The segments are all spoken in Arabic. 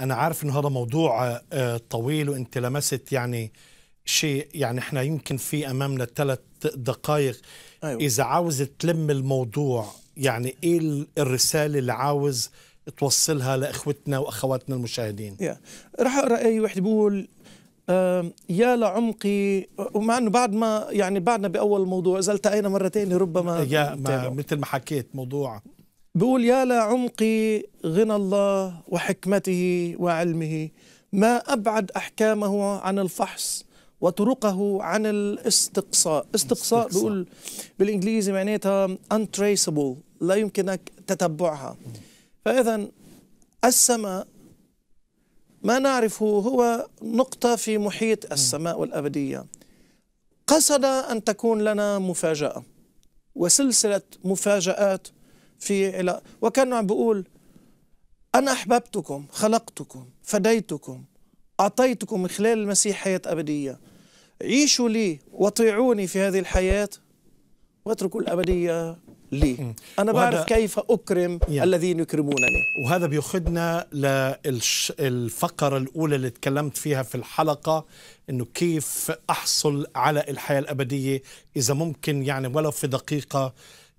انا عارف ان هذا موضوع آه، طويل وانت لمست يعني شيء يعني احنا يمكن في امامنا ثلاث دقائق أيوة. اذا عاوز تلم الموضوع يعني ايه الرساله اللي عاوز توصلها لاخوتنا واخواتنا المشاهدين يا. راح اقرا اي واحد بيقول يا لعمقي ومع انه بعد ما يعني بعدنا باول موضوع اذا التقينا مرتين ربما يا ما مثل ما حكيت موضوع بقول يا لعمق غنى الله وحكمته وعلمه ما أبعد أحكامه عن الفحص وطرقه عن الاستقصاء استقصاء بقول بالإنجليزي معناتها untraceable لا يمكنك تتبعها فإذا السماء ما نعرفه هو نقطة في محيط السماء الأبدية قصد أن تكون لنا مفاجأة وسلسلة مفاجآت في علاقة وكانه عم بيقول أنا أحببتكم خلقتكم فديتكم أعطيتكم من خلال المسيح حياة أبدية عيشوا لي وطيعوني في هذه الحياة واتركوا الأبدية لي أنا بعرف كيف أكرم يعني. الذين يكرمونني وهذا بيخدنا للفقرة الأولى اللي تكلمت فيها في الحلقة أنه كيف أحصل على الحياة الأبدية إذا ممكن يعني ولو في دقيقة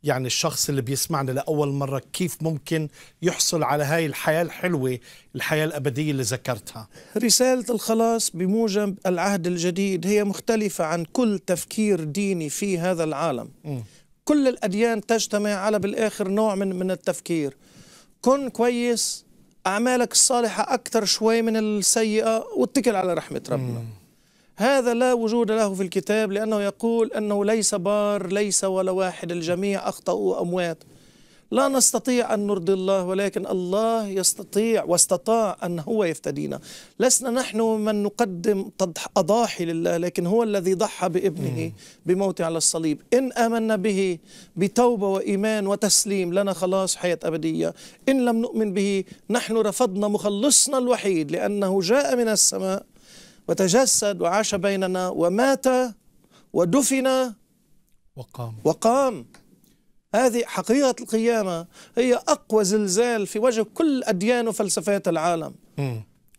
يعني الشخص اللي بيسمعنا لأول مرة كيف ممكن يحصل على هاي الحياة الحلوة الحياة الأبدية اللي ذكرتها رسالة الخلاص بموجب العهد الجديد هي مختلفة عن كل تفكير ديني في هذا العالم م. كل الأديان تجتمع على بالآخر نوع من, من التفكير كن كويس أعمالك الصالحة أكثر شوي من السيئة واتكل على رحمة ربنا م. هذا لا وجود له في الكتاب لأنه يقول أنه ليس بار ليس ولا واحد الجميع أخطأوا وأموات لا نستطيع أن نرضي الله ولكن الله يستطيع واستطاع أن هو يفتدينا لسنا نحن من نقدم أضاحي لله لكن هو الذي ضحى بابنه بموته على الصليب إن آمنا به بتوبة وإيمان وتسليم لنا خلاص حياة أبدية إن لم نؤمن به نحن رفضنا مخلصنا الوحيد لأنه جاء من السماء وتجسد وعاش بيننا ومات ودفن وقام وقام هذه حقيقة القيامة هي أقوى زلزال في وجه كل أديان وفلسفات العالم م.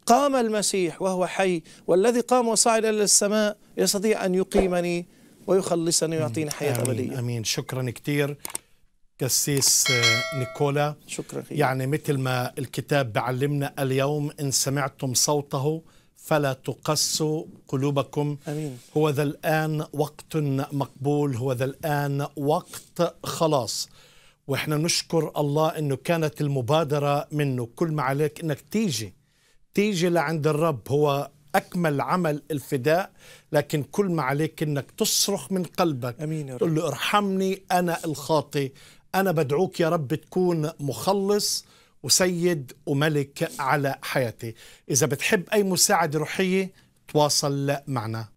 قام المسيح وهو حي والذي قام وصعد إلى السماء يستطيع أن يقيمني ويخلصني ويعطيني حياة آمين أبدية أمين شكرا كثير قسيس آه، نيكولا شكرا خير. يعني مثل ما الكتاب بعلمنا اليوم إن سمعتم صوته فلا تقسوا قلوبكم أمين. هو ذا الآن وقت مقبول هو ذا الآن وقت خلاص وإحنا نشكر الله أنه كانت المبادرة منه كل ما عليك أنك تيجي تيجي لعند الرب هو أكمل عمل الفداء لكن كل ما عليك أنك تصرخ من قلبك أمين يا رب. تقول له ارحمني أنا الخاطي أنا بدعوك يا رب تكون مخلص وسيد وملك على حياتي إذا بتحب أي مساعدة روحية تواصل معنا